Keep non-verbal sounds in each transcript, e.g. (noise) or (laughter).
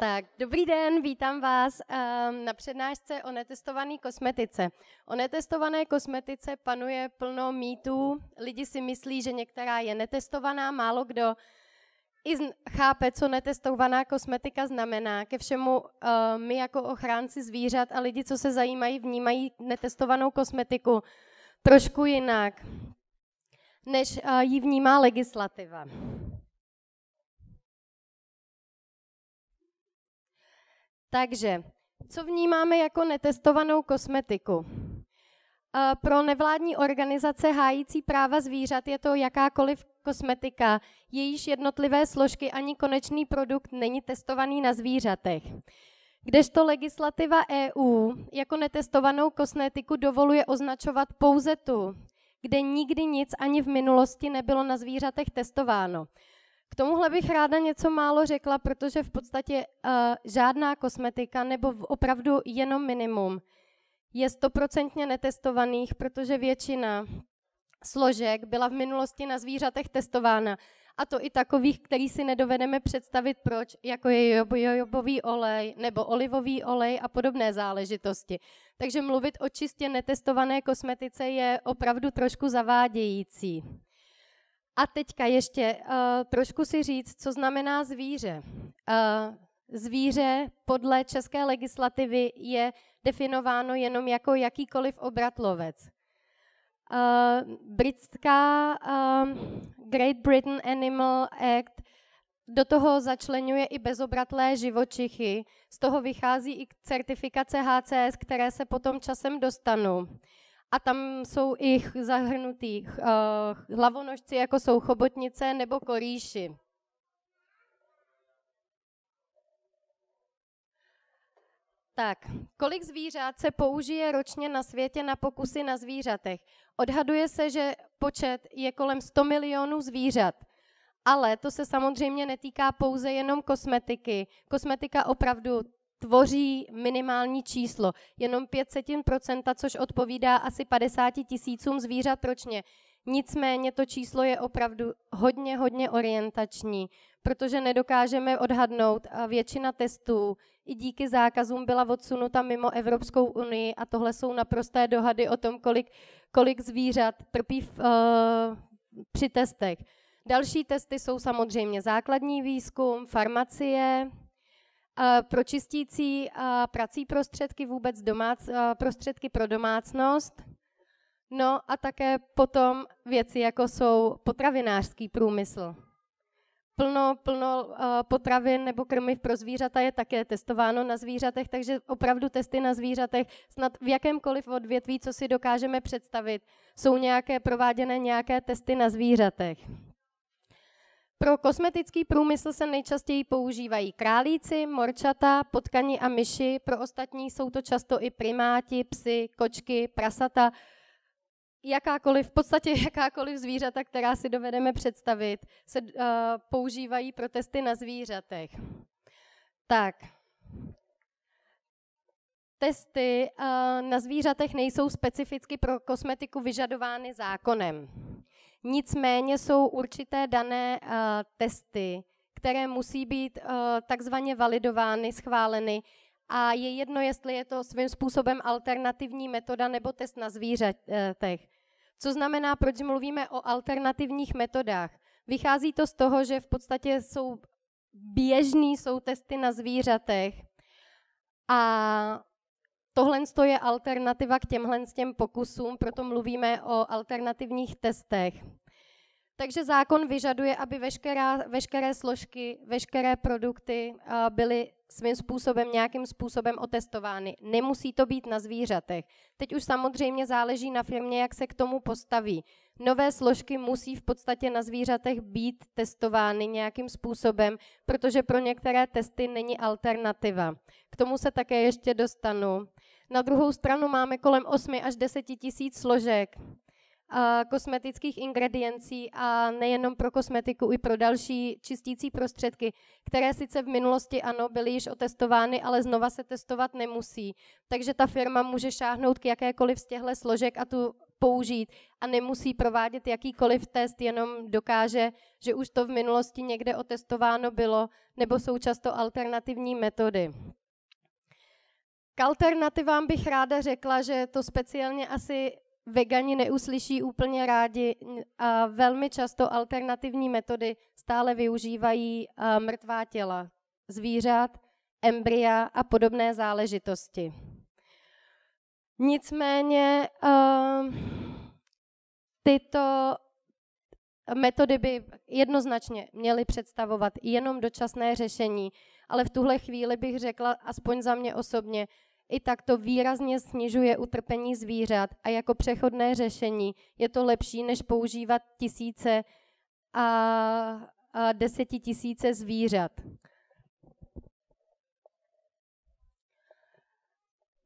Tak, dobrý den, vítám vás ehm, na přednášce o netestované kosmetice. O netestované kosmetice panuje plno mýtů. Lidi si myslí, že některá je netestovaná, málo kdo i chápe, co netestovaná kosmetika znamená. Ke všemu ehm, my jako ochránci zvířat a lidi, co se zajímají, vnímají netestovanou kosmetiku trošku jinak, než eh, ji vnímá legislativa. Takže, co vnímáme jako netestovanou kosmetiku? Eh, pro nevládní organizace hájící práva zvířat je to jakákoliv kosmetika, jejíž jednotlivé složky ani konečný produkt není testovaný na zvířatech. Kdežto legislativa EU jako netestovanou kosmetiku dovoluje označovat pouze tu, kde nikdy nic ani v minulosti nebylo na zvířatech testováno. K tomuhle bych ráda něco málo řekla, protože v podstatě uh, žádná kosmetika, nebo opravdu jenom minimum, je stoprocentně netestovaných, protože většina složek byla v minulosti na zvířatech testována. A to i takových, který si nedovedeme představit proč, jako je jojobový olej nebo olivový olej a podobné záležitosti. Takže mluvit o čistě netestované kosmetice je opravdu trošku zavádějící. A teďka ještě uh, trošku si říct, co znamená zvíře. Uh, zvíře podle české legislativy je definováno jenom jako jakýkoliv obratlovec. Uh, britská uh, Great Britain Animal Act do toho začlenuje i bezobratlé živočichy. Z toho vychází i certifikace HCS, které se potom časem dostanou a tam jsou i zahrnutý uh, hlavonožci, jako jsou chobotnice nebo korýši. Tak, kolik zvířat se použije ročně na světě na pokusy na zvířatech? Odhaduje se, že počet je kolem 100 milionů zvířat. Ale to se samozřejmě netýká pouze jenom kosmetiky. Kosmetika opravdu tvoří minimální číslo, jenom 500%, procenta, což odpovídá asi 50 tisícům zvířat ročně. Nicméně to číslo je opravdu hodně, hodně orientační, protože nedokážeme odhadnout a většina testů i díky zákazům byla odsunuta mimo Evropskou unii a tohle jsou naprosté dohady o tom, kolik, kolik zvířat trpí v, uh, při testech. Další testy jsou samozřejmě základní výzkum, farmacie, pro čistící prací prostředky, vůbec domác, prostředky pro domácnost. No a také potom věci, jako jsou potravinářský průmysl. Plno, plno potravin nebo krmiv pro zvířata je také testováno na zvířatech, takže opravdu testy na zvířatech, snad v jakémkoliv odvětví, co si dokážeme představit, jsou nějaké prováděné nějaké testy na zvířatech. Pro kosmetický průmysl se nejčastěji používají králíci, morčata, potkani a myši, pro ostatní jsou to často i primáti, psy, kočky, prasata, jakákoliv, v podstatě (laughs) jakákoliv zvířata, která si dovedeme představit, se uh, používají pro testy na zvířatech. Tak, testy eh, na zvířatech nejsou specificky pro kosmetiku vyžadovány zákonem. Nicméně jsou určité dané uh, testy, které musí být uh, takzvaně validovány, schváleny a je jedno, jestli je to svým způsobem alternativní metoda nebo test na zvířatech. Co znamená, proč mluvíme o alternativních metodách? Vychází to z toho, že v podstatě jsou běžný, jsou testy na zvířatech a Tohle je alternativa k těmhle těm pokusům, proto mluvíme o alternativních testech. Takže zákon vyžaduje, aby veškerá, veškeré složky, veškeré produkty eh, byly svým způsobem, nějakým způsobem otestovány. Nemusí to být na zvířatech. Teď už samozřejmě záleží na firmě, jak se k tomu postaví. Nové složky musí v podstatě na zvířatech být testovány nějakým způsobem, protože pro některé testy není alternativa. K tomu se také ještě dostanu. Na druhou stranu máme kolem 8 až 10 tisíc složek kosmetických ingrediencí a nejenom pro kosmetiku, i pro další čistící prostředky, které sice v minulosti ano byly již otestovány, ale znova se testovat nemusí. Takže ta firma může šáhnout k jakékoliv z těchto složek a tu použít a nemusí provádět jakýkoliv test, jenom dokáže, že už to v minulosti někde otestováno bylo, nebo jsou často alternativní metody. K alternativám bych ráda řekla, že to speciálně asi vegani neuslyší úplně rádi a velmi často alternativní metody stále využívají eh, mrtvá těla, zvířat, embrya a podobné záležitosti. Nicméně eh, tyto metody by jednoznačně měly představovat jenom dočasné řešení, ale v tuhle chvíli bych řekla, aspoň za mě osobně, i tak to výrazně snižuje utrpení zvířat a jako přechodné řešení je to lepší, než používat tisíce a, a desetitisíce zvířat.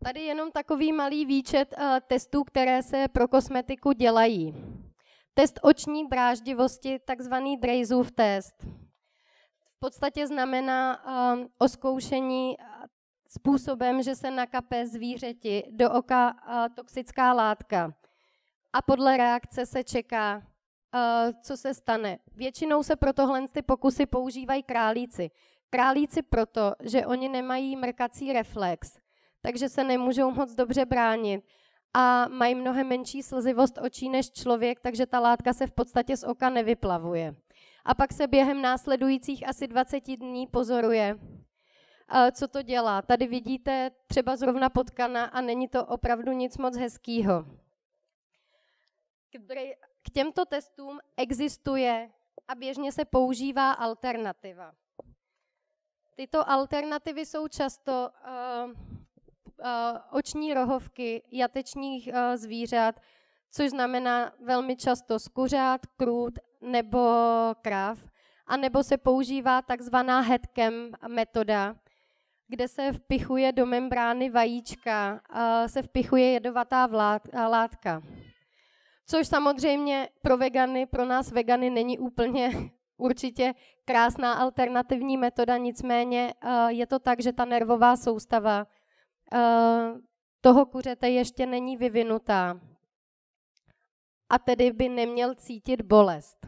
Tady jenom takový malý výčet eh, testů, které se pro kosmetiku dělají. Test oční dráždivosti, takzvaný Drejzův test. V podstatě znamená eh, oskoušení způsobem, že se nakapé zvířeti do oka toxická látka. A podle reakce se čeká, co se stane. Většinou se pro tohle ty pokusy používají králíci. Králíci proto, že oni nemají mrkací reflex, takže se nemůžou moc dobře bránit a mají mnohem menší slzivost očí než člověk, takže ta látka se v podstatě z oka nevyplavuje. A pak se během následujících asi 20 dní pozoruje, Eh, co to dělá. Tady vidíte třeba zrovna potkana a není to opravdu nic moc hezkýho. K těmto testům existuje a běžně se používá alternativa. Tyto alternativy jsou často uh, uh, oční rohovky jatečních uh, zvířat, což znamená velmi často skuřát, krůt nebo krav, a nebo se používá takzvaná headcam metoda, kde se vpichuje do membrány vajíčka, se vpichuje jedovatá látka. Což samozřejmě pro vegany, pro nás vegany není úplně (laughs) určitě krásná alternativní metoda, nicméně eh, je to tak, že ta nervová soustava eh, toho kuřete ještě není vyvinutá a tedy by neměl cítit bolest.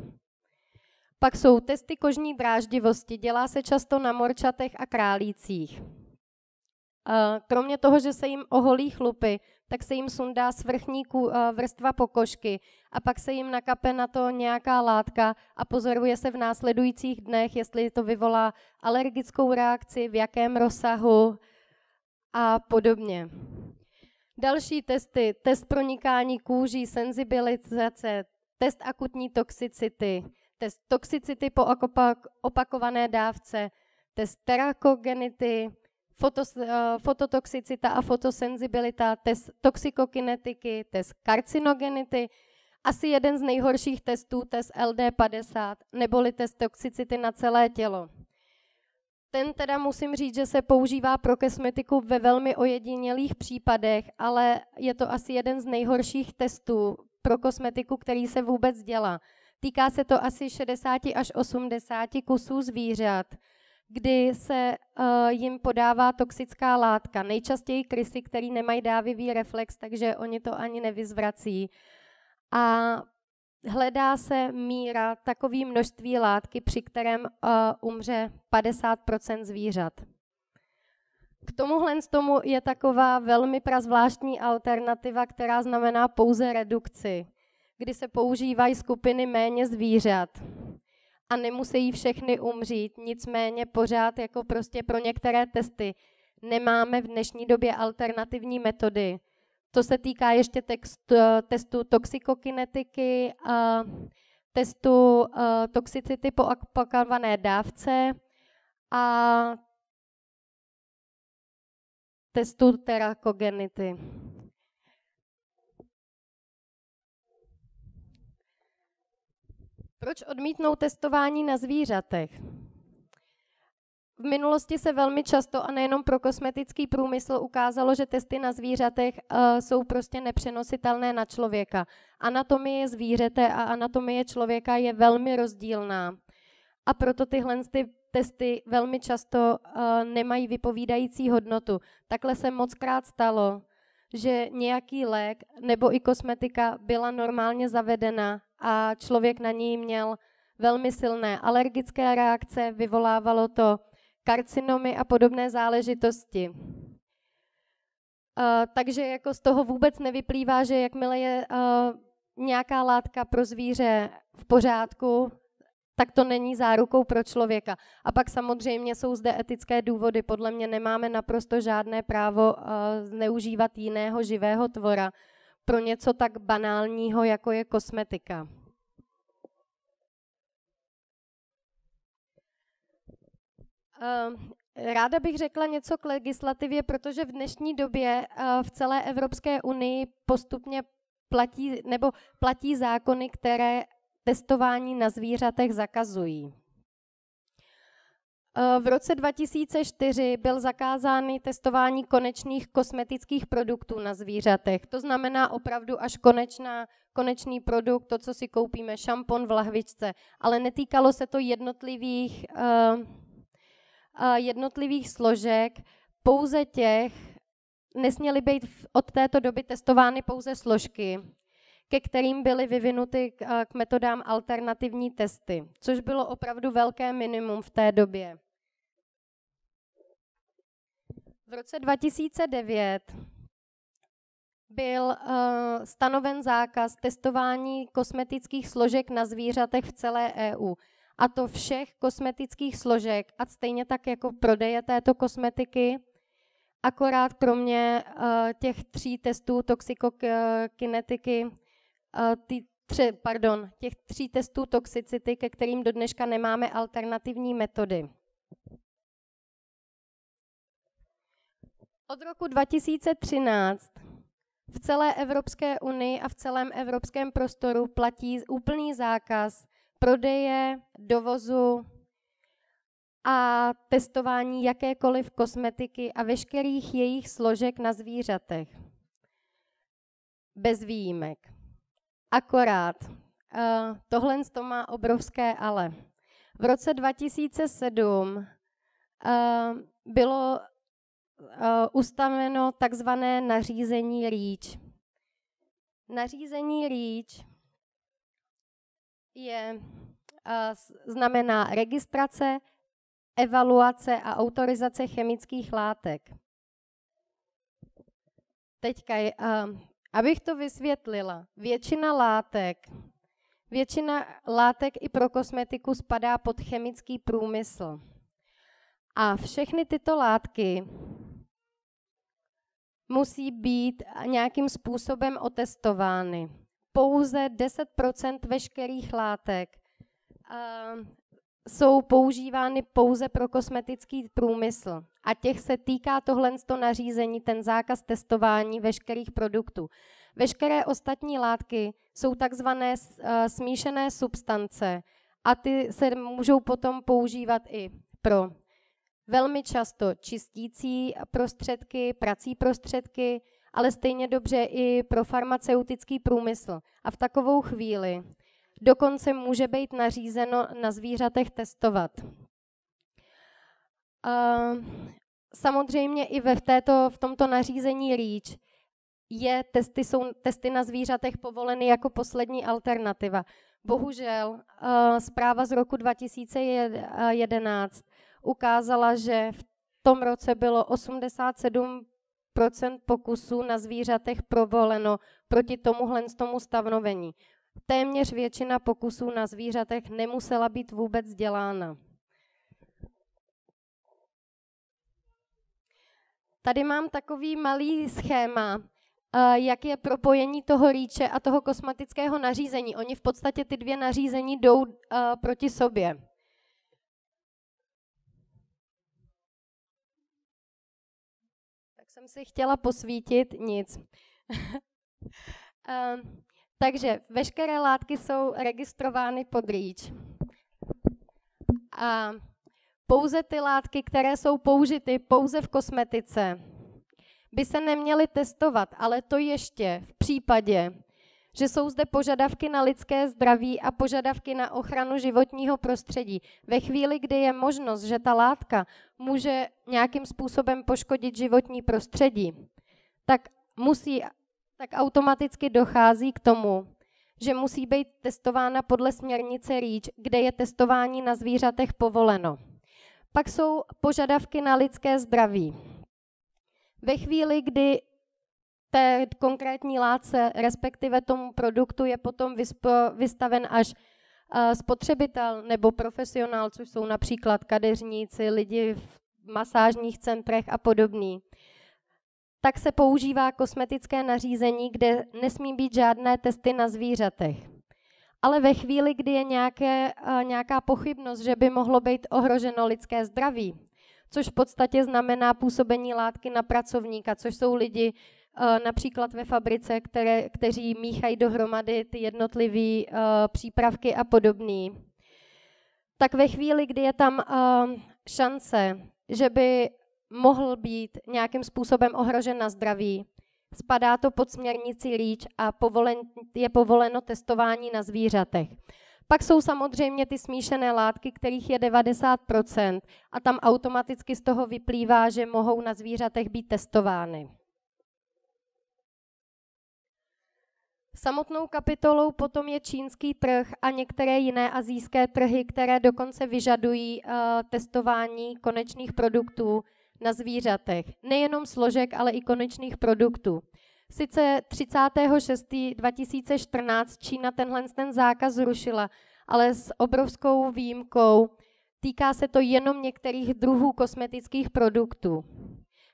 Pak jsou testy kožní dráždivosti, dělá se často na morčatech a králících. Eh, kromě toho, že se jim oholí chlupy, tak se jim sundá z vrchní eh, vrstva pokožky a pak se jim nakape na to nějaká látka a pozoruje se v následujících dnech, jestli to vyvolá alergickou reakci, v jakém rozsahu a podobně. Další testy, test pronikání kůží, senzibilizace, test akutní toxicity, test toxicity po opakované dávce, test terakogenity, fotos, eh, fototoxicita a fotosenzibilita, test toxikokinetiky, test karcinogenity, asi jeden z nejhorších testů, test LD50, neboli test toxicity na celé tělo. Ten teda musím říct, že se používá pro kosmetiku ve velmi ojedinělých případech, ale je to asi jeden z nejhorších testů pro kosmetiku, který se vůbec dělá. Týká se to asi 60 až 80 kusů zvířat, kdy se uh, jim podává toxická látka. Nejčastěji krysy, který nemají dávivý reflex, takže oni to ani nevyzvrací. A hledá se míra takové množství látky, při kterém uh, umře 50 zvířat. K tomuhle tomu je taková velmi prazvláštní alternativa, která znamená pouze redukci kdy se používají skupiny méně zvířat a nemusí všechny umřít. Nicméně pořád jako prostě pro některé testy nemáme v dnešní době alternativní metody. To se týká ještě text, eh, testu toxikokinetiky, a testu eh, toxicity po opakované dávce a testu terakogenity. Proč odmítnou testování na zvířatech? V minulosti se velmi často a nejenom pro kosmetický průmysl ukázalo, že testy na zvířatech uh, jsou prostě nepřenositelné na člověka. Anatomie zvířete a anatomie člověka je velmi rozdílná. A proto tyhle ty testy velmi často uh, nemají vypovídající hodnotu. Takhle se moc krát stalo, že nějaký lék nebo i kosmetika byla normálně zavedena a člověk na ní měl velmi silné alergické reakce, vyvolávalo to karcinomy a podobné záležitosti. E, takže jako z toho vůbec nevyplývá, že jakmile je e, nějaká látka pro zvíře v pořádku, tak to není zárukou pro člověka. A pak samozřejmě jsou zde etické důvody. Podle mě nemáme naprosto žádné právo e, zneužívat jiného živého tvora, pro něco tak banálního, jako je kosmetika. Ehm, ráda bych řekla něco k legislativě, protože v dnešní době eh, v celé Evropské unii postupně platí, nebo platí zákony, které testování na zvířatech zakazují. Eh, v roce 2004 byl zakázány testování konečných kosmetických produktů na zvířatech. To znamená opravdu až konečná, konečný produkt, to, co si koupíme, šampon v lahvičce. Ale netýkalo se to jednotlivých, uh, uh, jednotlivých složek, pouze těch, nesměly být od této doby testovány pouze složky, ke kterým byly vyvinuty eh, k metodám alternativní testy, což bylo opravdu velké minimum v té době. V roce 2009 byl uh, stanoven zákaz testování kosmetických složek na zvířatech v celé EU. A to všech kosmetických složek a stejně tak jako prodeje této kosmetiky, akorát kromě uh, eh, těch tří testů toxikokinetiky Eh, ty tři, pardon, těch tří testů toxicity, ke kterým do dneška nemáme alternativní metody. Od roku 2013 v celé Evropské unii a v celém evropském prostoru platí úplný zákaz prodeje, dovozu a testování jakékoliv kosmetiky a veškerých jejich složek na zvířatech. Bez výjimek. Akorát, uh, tohle to má obrovské ale. V roce 2007 uh, eh, bylo uh, ustaveno takzvané nařízení REACH. Nařízení REACH je, uh, znamená registrace, evaluace a autorizace chemických látek. Teďka je, uh, Abych to vysvětlila, většina látek, většina látek i pro kosmetiku spadá pod chemický průmysl. A všechny tyto látky musí být nějakým způsobem otestovány. Pouze 10 veškerých látek jsou používány pouze pro kosmetický průmysl a těch se týká tohle nařízení ten zákaz testování veškerých produktů. Veškeré ostatní látky jsou takzvané eh, smíšené substance a ty se můžou potom používat i pro velmi často čistící prostředky, prací prostředky, ale stejně dobře i pro farmaceutický průmysl. A v takovou chvíli Dokonce může být nařízeno na zvířatech testovat. Samozřejmě i ve v této, v tomto nařízení líč je testy, jsou testy na zvířatech povoleny jako poslední alternativa. Bohužel zpráva z roku 2011 ukázala, že v tom roce bylo 87 pokusů na zvířatech provoleno proti tomuhle tomu stavnovení téměř většina pokusů na zvířatech nemusela být vůbec dělána. Tady mám takový malý schéma, eh, jak je propojení toho líče a toho kosmatického nařízení. Oni v podstatě ty dvě nařízení jdou eh, proti sobě. Tak jsem si chtěla posvítit nic. (laughs) Eh, takže veškeré látky jsou registrovány pod REACH. A pouze ty látky, které jsou použity pouze v kosmetice, by se neměly testovat, ale to ještě v případě, že jsou zde požadavky na lidské zdraví a požadavky na ochranu životního prostředí. Ve chvíli, kdy je možnost, že ta látka může nějakým způsobem poškodit životní prostředí, tak musí tak automaticky dochází k tomu, že musí být testována podle směrnice REACH, kde je testování na zvířatech povoleno. Pak jsou požadavky na lidské zdraví. Ve chvíli, kdy té konkrétní látce, respektive tomu produktu, je potom vystaven až eh, spotřebitel nebo profesionál, což jsou například kadeřníci, lidi v masážních centrech a podobný, tak se používá kosmetické nařízení, kde nesmí být žádné testy na zvířatech. Ale ve chvíli, kdy je nějaké, eh, nějaká pochybnost, že by mohlo být ohroženo lidské zdraví, což v podstatě znamená působení látky na pracovníka, což jsou lidi eh, například ve fabrice, které, kteří míchají dohromady ty jednotlivé eh, přípravky a podobný, tak ve chvíli, kdy je tam šance, že by mohl být nějakým způsobem ohrožen na zdraví. Spadá to pod směrnici líč a povolen, je povoleno testování na zvířatech. Pak jsou samozřejmě ty smíšené látky, kterých je 90%, a tam automaticky z toho vyplývá, že mohou na zvířatech být testovány. Samotnou kapitolou potom je čínský trh a některé jiné azijské trhy, které dokonce vyžadují uh, testování konečných produktů na zvířatech, nejenom složek, ale i konečných produktů. Sice 36.2014 Čína tenhle ten zákaz zrušila, ale s obrovskou výjimkou týká se to jenom některých druhů kosmetických produktů.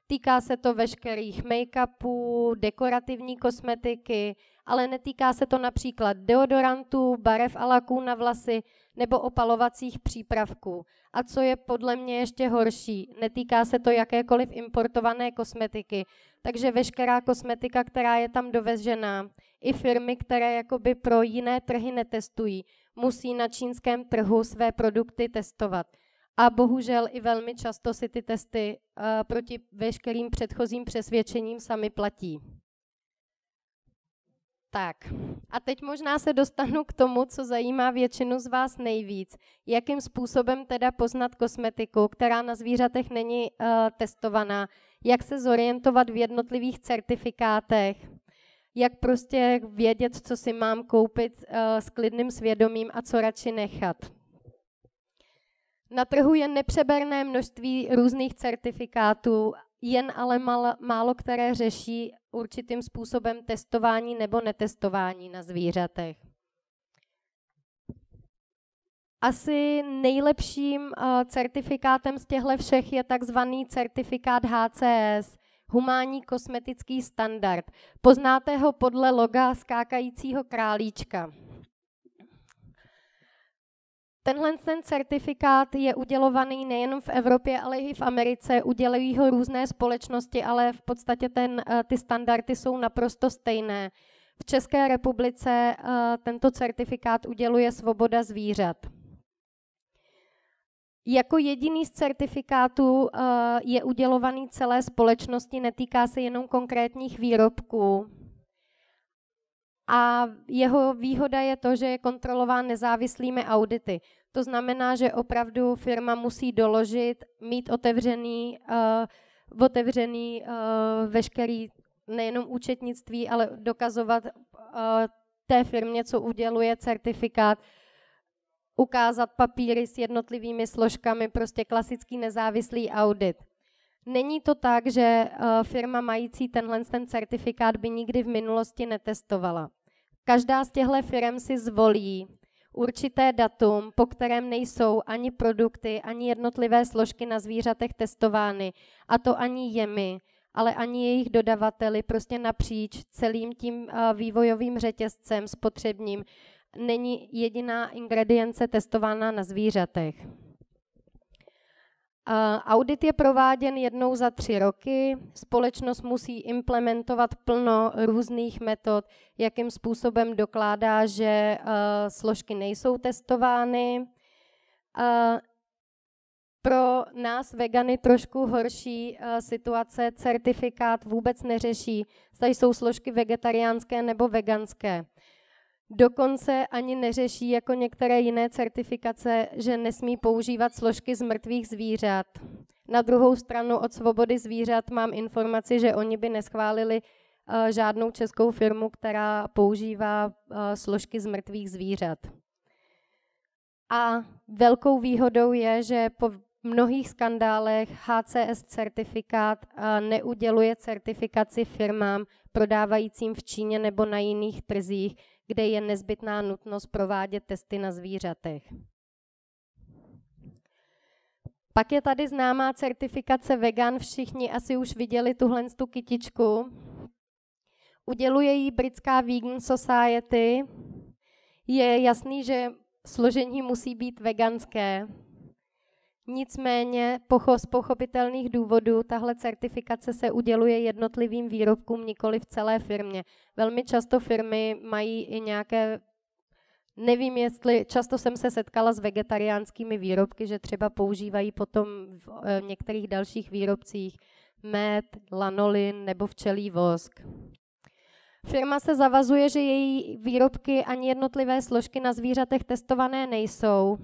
Týká se to veškerých make-upů, dekorativní kosmetiky, ale netýká se to například deodorantů, barev a laků na vlasy nebo opalovacích přípravků. A co je podle mě ještě horší, netýká se to jakékoliv importované kosmetiky. Takže veškerá kosmetika, která je tam dovezená, i firmy, které jakoby pro jiné trhy netestují, musí na čínském trhu své produkty testovat. A bohužel i velmi často si ty testy uh, proti veškerým předchozím přesvědčením sami platí. Tak a teď možná se dostanu k tomu, co zajímá většinu z vás nejvíc. Jakým způsobem teda poznat kosmetiku, která na zvířatech není uh, testovaná? Jak se zorientovat v jednotlivých certifikátech? Jak prostě vědět, co si mám koupit uh, s klidným svědomím a co radši nechat? Na trhu je nepřeberné množství různých certifikátů jen ale mal, málo které řeší určitým způsobem testování nebo netestování na zvířatech. Asi nejlepším eh, certifikátem z těchto všech je takzvaný certifikát HCS, humánní kosmetický standard. Poznáte ho podle loga skákajícího králíčka. Tenhle ten certifikát je udělovaný nejen v Evropě, ale i v Americe. Udělují ho různé společnosti, ale v podstatě ten, eh, ty standardy jsou naprosto stejné. V České republice eh, tento certifikát uděluje Svoboda zvířat. Jako jediný z certifikátů eh, je udělovaný celé společnosti, netýká se jenom konkrétních výrobků a jeho výhoda je to, že je kontrolován nezávislými audity. To znamená, že opravdu firma musí doložit, mít otevřený, uh, otevřený uh, veškerý nejenom účetnictví, ale dokazovat uh, té firmě, co uděluje certifikát, ukázat papíry s jednotlivými složkami, prostě klasický nezávislý audit. Není to tak, že firma mající tenhle ten certifikát by nikdy v minulosti netestovala. Každá z těchto firm si zvolí určité datum, po kterém nejsou ani produkty, ani jednotlivé složky na zvířatech testovány, a to ani jemi, ale ani jejich dodavateli, prostě napříč celým tím eh, vývojovým řetězcem spotřebním, není jediná ingredience testována na zvířatech. Eh, audit je prováděn jednou za tři roky. Společnost musí implementovat plno různých metod, jakým způsobem dokládá, že eh, složky nejsou testovány. Eh, pro nás vegany trošku horší situace certifikát vůbec neřeší, zda jsou složky vegetariánské nebo veganské. Dokonce ani neřeší jako některé jiné certifikace, že nesmí používat složky z mrtvých zvířat. Na druhou stranu od svobody zvířat mám informaci, že oni by neschválili uh, žádnou českou firmu, která používá uh, složky z mrtvých zvířat. A velkou výhodou je, že po mnohých skandálech HCS certifikát eh, neuděluje certifikaci firmám prodávajícím v Číně nebo na jiných trzích, kde je nezbytná nutnost provádět testy na zvířatech. Pak je tady známá certifikace vegan, všichni asi už viděli tuhle tu kytičku. Uděluje ji britská Vegan Society. Je jasný, že složení musí být veganské. Nicméně pocho z pochopitelných důvodů tahle certifikace se uděluje jednotlivým výrobkům, nikoli v celé firmě. Velmi často firmy mají i nějaké Nevím, jestli často jsem se setkala s vegetariánskými výrobky, že třeba používají potom v e, některých dalších výrobcích med, lanolin nebo včelí vosk. Firma se zavazuje, že její výrobky ani jednotlivé složky na zvířatech testované nejsou.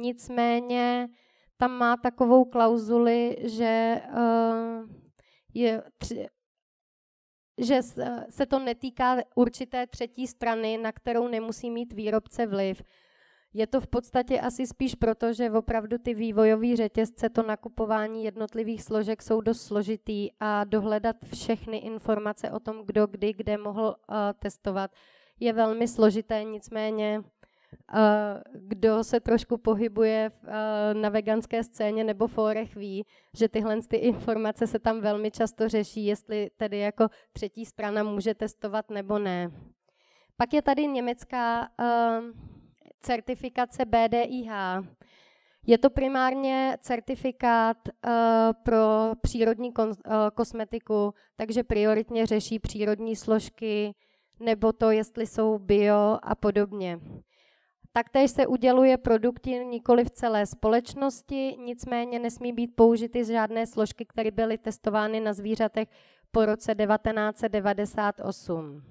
Nicméně tam má takovou klauzuli, že eh, je tři, že se to netýká určité třetí strany, na kterou nemusí mít výrobce vliv. Je to v podstatě asi spíš proto, že opravdu ty vývojové řetězce, to nakupování jednotlivých složek jsou dost složitý a dohledat všechny informace o tom, kdo kdy kde mohl uh, testovat, je velmi složité, nicméně Eh, kdo se trošku pohybuje eh, na veganské scéně nebo fórech ví, že tyhle ty informace se tam velmi často řeší, jestli tedy jako třetí strana může testovat nebo ne. Pak je tady německá eh, certifikace BDIH. Je to primárně certifikát pro přírodní kosmetiku, takže prioritně řeší přírodní složky nebo to, jestli jsou bio a podobně. Taktéž se uděluje produkty nikoli v celé společnosti, nicméně nesmí být použity žádné složky, které byly testovány na zvířatech po roce 1998.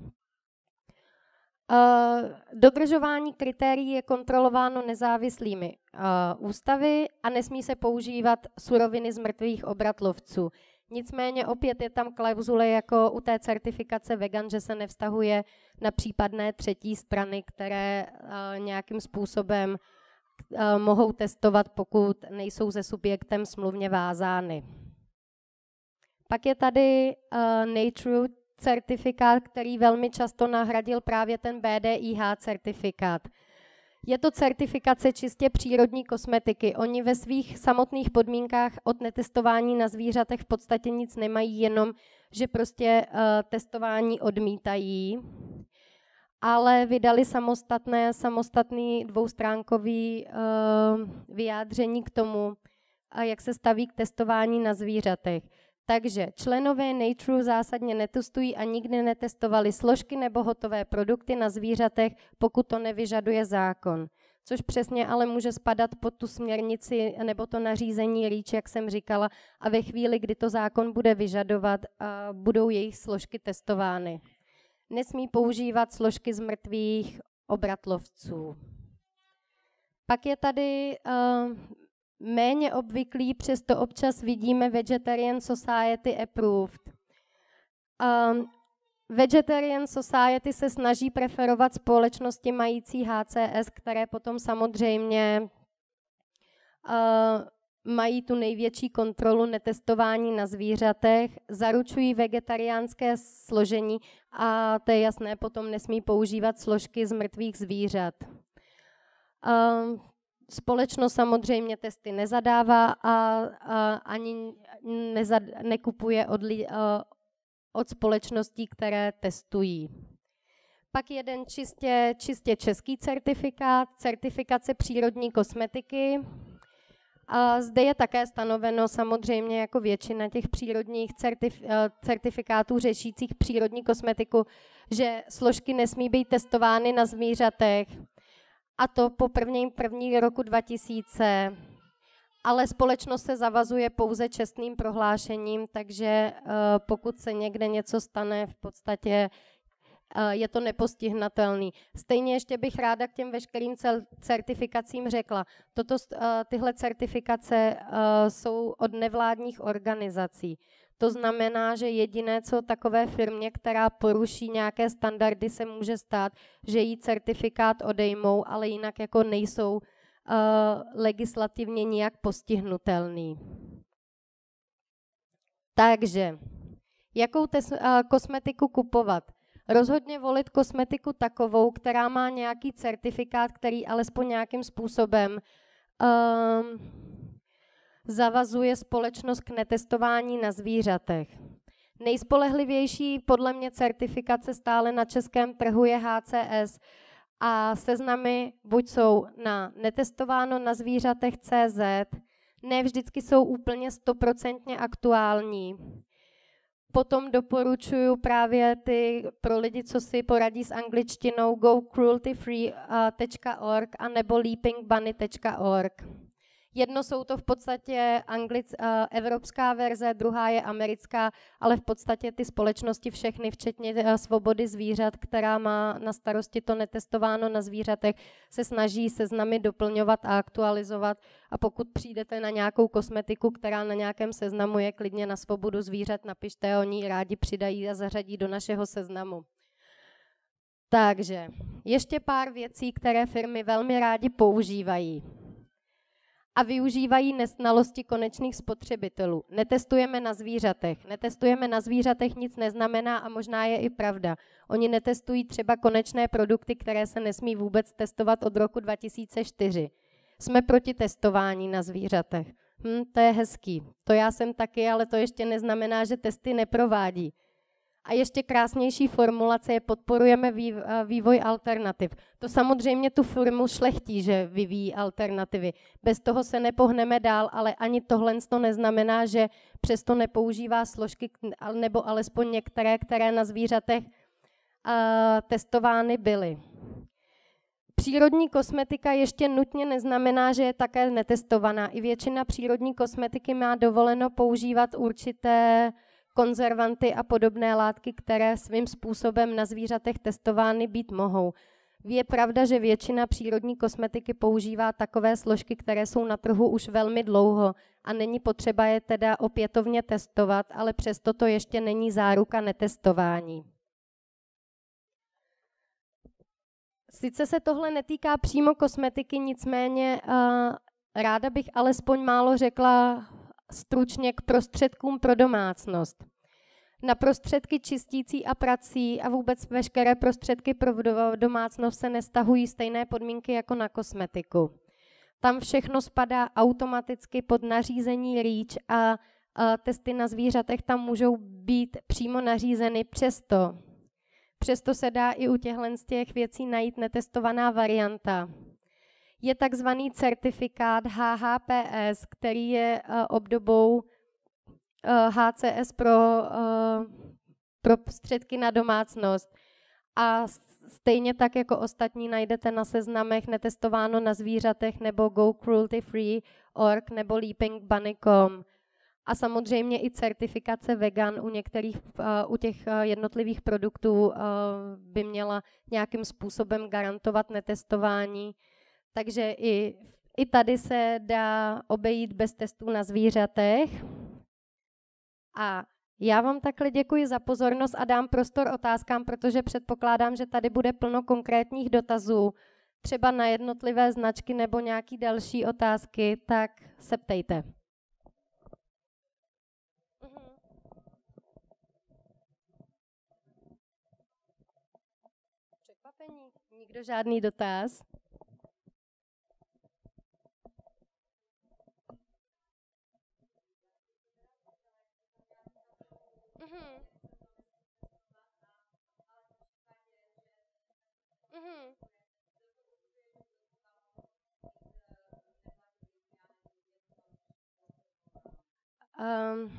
Eh, dodržování kritérií je kontrolováno nezávislými eh, ústavy a nesmí se používat suroviny z mrtvých obratlovců. Nicméně opět je tam klauzule jako u té certifikace vegan, že se nevztahuje na případné třetí strany, které eh, nějakým způsobem eh, mohou testovat, pokud nejsou se subjektem smluvně vázány. Pak je tady uh, Nature certifikát, který velmi často nahradil právě ten BDIH certifikát. Je to certifikace čistě přírodní kosmetiky. Oni ve svých samotných podmínkách od netestování na zvířatech v podstatě nic nemají, jenom že prostě uh, testování odmítají. Ale vydali samostatné, samostatný dvoustránkový uh, vyjádření k tomu, a jak se staví k testování na zvířatech. Takže členové Nature zásadně netestují a nikdy netestovali složky nebo hotové produkty na zvířatech, pokud to nevyžaduje zákon. Což přesně ale může spadat pod tu směrnici nebo to nařízení líč, jak jsem říkala, a ve chvíli, kdy to zákon bude vyžadovat, budou jejich složky testovány. Nesmí používat složky z mrtvých obratlovců. Pak je tady uh, méně obvyklý, přesto občas vidíme Vegetarian Society Approved. Um, Vegetarian Society se snaží preferovat společnosti mající HCS, které potom samozřejmě uh, mají tu největší kontrolu netestování na zvířatech, zaručují vegetariánské složení a to je jasné, potom nesmí používat složky z mrtvých zvířat. Uh, Společnost samozřejmě testy nezadává a, a ani nezad, nekupuje od, li, a, eh, od společností, které testují. Pak jeden čistě, čistě český certifikát, certifikace přírodní kosmetiky. A zde je také stanoveno samozřejmě jako většina těch přírodních certif, eh, certifikátů řešících přírodní kosmetiku, že složky nesmí být testovány na zvířatech, a to po prvním první roku 2000. Ale společnost se zavazuje pouze čestným prohlášením, takže eh, pokud se někde něco stane, v podstatě eh, je to nepostihnatelný. Stejně ještě bych ráda k těm veškerým certifikacím řekla. Toto, eh, tyhle certifikace jsou od nevládních organizací. To znamená, že jediné, co takové firmě, která poruší nějaké standardy, se může stát, že jí certifikát odejmou, ale jinak jako nejsou uh, legislativně nijak postihnutelný. Takže, jakou tes, uh, kosmetiku kupovat? Rozhodně volit kosmetiku takovou, která má nějaký certifikát, který alespoň nějakým způsobem Uh, zavazuje společnost k netestování na zvířatech. Nejspolehlivější podle mě certifikace stále na českém trhu je HCS a seznamy buď jsou na netestováno na zvířatech CZ, ne vždycky jsou úplně stoprocentně aktuální. Potom doporučuji právě ty pro lidi, co si poradí s angličtinou gocrueltyfree.org a nebo leapingbunny.org. Jedno jsou to v podstatě anglic, eh, evropská verze, druhá je americká, ale v podstatě ty společnosti všechny, včetně eh, svobody zvířat, která má na starosti to netestováno na zvířatech, se snaží se seznamy doplňovat a aktualizovat. A pokud přijdete na nějakou kosmetiku, která na nějakém seznamu je, klidně na svobodu zvířat napište, oni rádi přidají a zařadí do našeho seznamu. Takže ještě pár věcí, které firmy velmi rádi používají a využívají nesnalosti konečných spotřebitelů. Netestujeme na zvířatech. Netestujeme na zvířatech nic neznamená a možná je i pravda. Oni netestují třeba konečné produkty, které se nesmí vůbec testovat od roku 2004. Jsme proti testování na zvířatech. Hm, to je hezký. To já jsem taky, ale to ještě neznamená, že testy neprovádí. A ještě krásnější formulace je podporujeme eh, vývoj alternativ. To samozřejmě tu firmu šlechtí, že vyvíjí alternativy. Bez toho se nepohneme dál, ale ani tohle to neznamená, že přesto nepoužívá složky nebo alespoň některé, které na zvířatech eh, testovány byly. Přírodní kosmetika ještě nutně neznamená, že je také netestovaná. I většina přírodní kosmetiky má dovoleno používat určité uh, konzervanty a podobné látky, které svým způsobem na zvířatech testovány být mohou. Je pravda, že většina přírodní kosmetiky používá takové složky, které jsou na trhu už velmi dlouho a není potřeba je teda opětovně testovat, ale přesto to ještě není záruka netestování. Sice se tohle netýká přímo kosmetiky, nicméně eh, ráda bych alespoň málo řekla stručně k prostředkům pro domácnost. Na prostředky čistící a prací a vůbec veškeré prostředky pro domácnost se nestahují stejné podmínky jako na kosmetiku. Tam všechno spadá automaticky pod nařízení REACH a, a testy na zvířatech tam můžou být přímo nařízeny přesto. Přesto se dá i u těchto z těch věcí najít netestovaná varianta je takzvaný certifikát HHPS, který je eh, obdobou HCS eh, eh, pro prostředky na domácnost. A stejně tak jako ostatní najdete na seznamech netestováno na zvířatech nebo go cruelty free org nebo leaping bunny.com. A samozřejmě i certifikace vegan u některých, u těch jednotlivých produktů by měla nějakým způsobem garantovat netestování takže i, i tady se dá obejít bez testů na zvířatech. A já vám takhle děkuji za pozornost a dám prostor otázkám, protože předpokládám, že tady bude plno konkrétních dotazů, třeba na jednotlivé značky nebo nějaké další otázky, tak se ptejte. nikdo žádný dotaz. Ehm,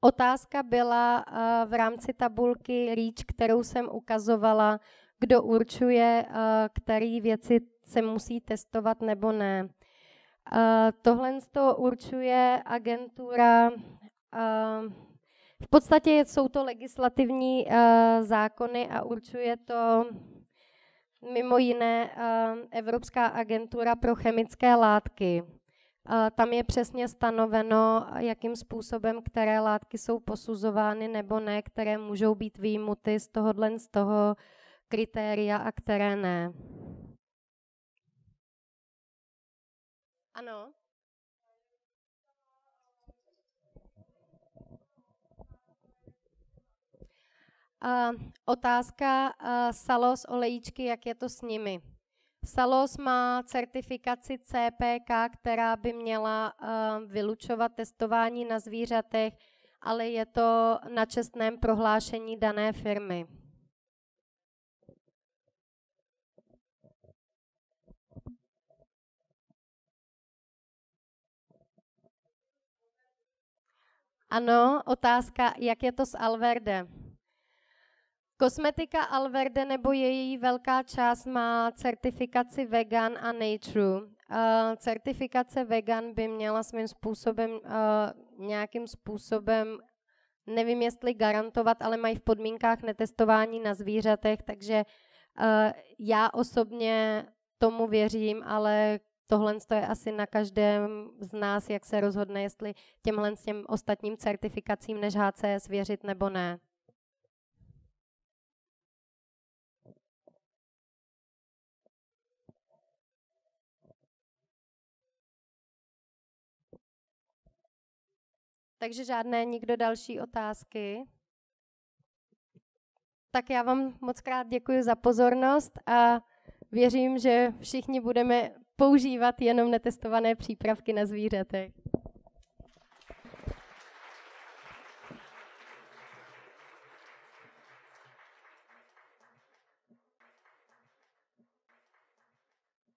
otázka byla eh, v rámci tabulky REACH, kterou jsem ukazovala, kdo určuje, eh, které věci se musí testovat nebo ne. Eh, tohle toho určuje agentura. Ehm, v podstatě jsou to legislativní zákony a určuje to mimo jiné ehm, Evropská agentura pro chemické látky. Eh, tam je přesně stanoveno, jakým způsobem, které látky jsou posuzovány nebo ne, které můžou být výjimuty z tohohle z toho kritéria a které ne. Ano? Uh, otázka uh, eh, salos, olejíčky, jak je to s nimi? Salos má certifikaci CPK, která by měla eh, vylučovat testování na zvířatech, ale je to na čestném prohlášení dané firmy. Ano, otázka, jak je to s Alverde? Kosmetika Alverde nebo její velká část má certifikaci vegan a nature. Uh, eh, certifikace vegan by měla svým způsobem, uh, nějakým způsobem, nevím jestli garantovat, ale mají v podmínkách netestování na zvířatech, takže uh, já osobně tomu věřím, ale tohle je asi na každém z nás, jak se rozhodne, jestli těmhle s těm ostatním certifikacím než HCS věřit nebo ne. Takže žádné nikdo další otázky. Tak já vám moc krát děkuji za pozornost a věřím, že všichni budeme používat jenom netestované přípravky na zvířatech.